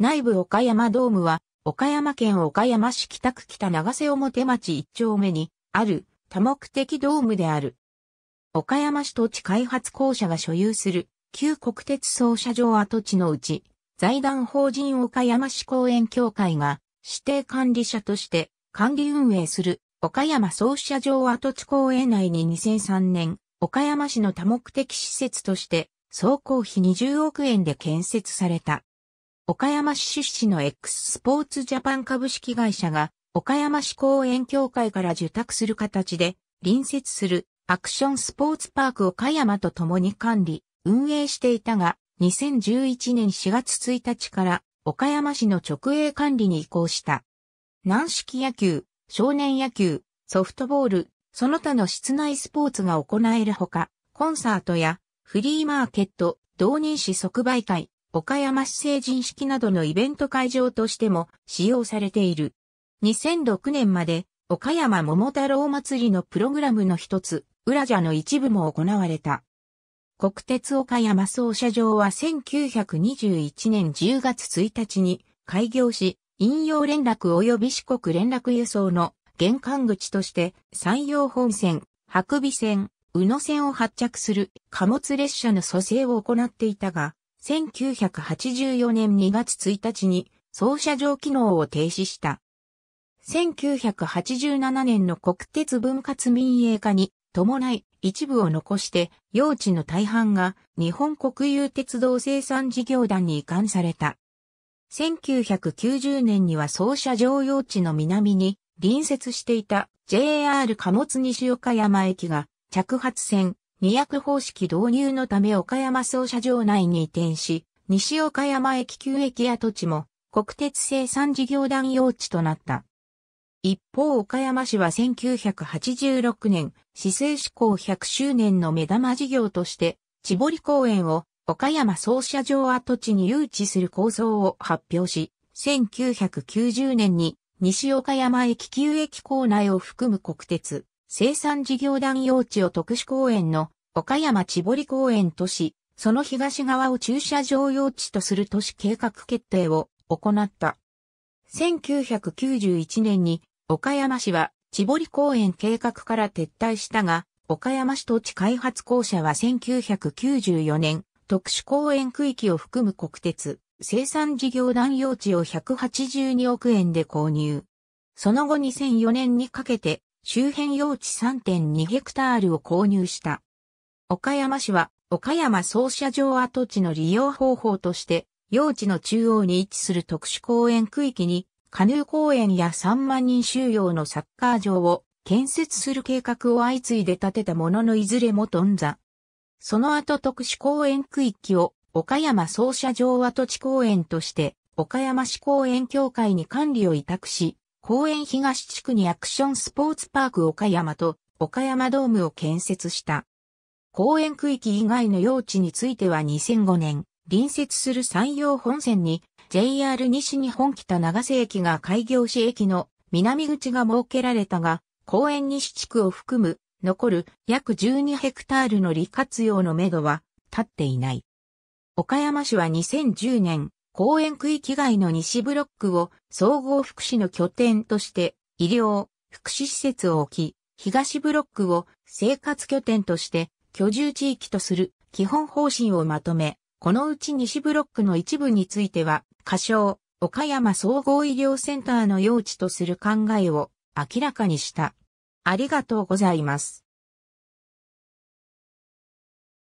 内部岡山ドームは、岡山県岡山市北区北長瀬表町一丁目に、ある、多目的ドームである。岡山市土地開発公社が所有する、旧国鉄総社場跡地のうち、財団法人岡山市公園協会が、指定管理者として、管理運営する、岡山総社場跡地公園内に2003年、岡山市の多目的施設として、総工費20億円で建設された。岡山市出資の X スポーツジャパン株式会社が、岡山市公園協会から受託する形で、隣接するアクションスポーツパーク岡山と共に管理、運営していたが、2011年4月1日から岡山市の直営管理に移行した。軟式野球、少年野球、ソフトボール、その他の室内スポーツが行えるほか、コンサートやフリーマーケット、同人誌即売会、岡山市成人式などのイベント会場としても使用されている。2006年まで岡山桃太郎祭りのプログラムの一つ、裏ャの一部も行われた。国鉄岡山総社場は1921年10月1日に開業し、引用連絡及び四国連絡輸送の玄関口として山陽本線、白尾線、宇野線を発着する貨物列車の蘇生を行っていたが、1984年2月1日に操車場機能を停止した。1987年の国鉄分割民営化に伴い一部を残して用地の大半が日本国有鉄道生産事業団に移管された。1990年には操車場用地の南に隣接していた JR 貨物西岡山駅が着発線二役方式導入のため岡山総社場内に移転し、西岡山駅旧駅跡地も国鉄生産事業団用地となった。一方、岡山市は1986年、市政施行100周年の目玉事業として、千堀公園を岡山総社場跡地に誘致する構想を発表し、1990年に西岡山駅旧駅構内を含む国鉄生産事業団用地を特殊公園の岡山千堀公園都市、その東側を駐車場用地とする都市計画決定を行った。1991年に岡山市は千堀公園計画から撤退したが、岡山市土地開発公社は1994年、特殊公園区域を含む国鉄、生産事業団用地を182億円で購入。その後2004年にかけて、周辺用地3.2ヘクタールを購入した。岡山市は、岡山総社場跡地の利用方法として、用地の中央に位置する特殊公園区域に、カヌー公園や3万人収容のサッカー場を建設する計画を相次いで建てたもののいずれも頓挫。その後特殊公園区域を岡山総社場跡地公園として岡山市公園協会に管理を委託し、公園東地区にアクションスポーツパーク岡山と岡山ドームを建設した。公園区域以外の用地については2005年、隣接する山陽本線に JR 西日本北長瀬駅が開業し駅の南口が設けられたが、公園西地区を含む残る約12ヘクタールの利活用のめどは立っていない。岡山市は2010年、公園区域外の西ブロックを総合福祉の拠点として医療、福祉施設を置き、東ブロックを生活拠点として居住地域とする基本方針をまとめ、このうち西ブロックの一部については、仮称、岡山総合医療センターの用地とする考えを明らかにした。ありがとうございます。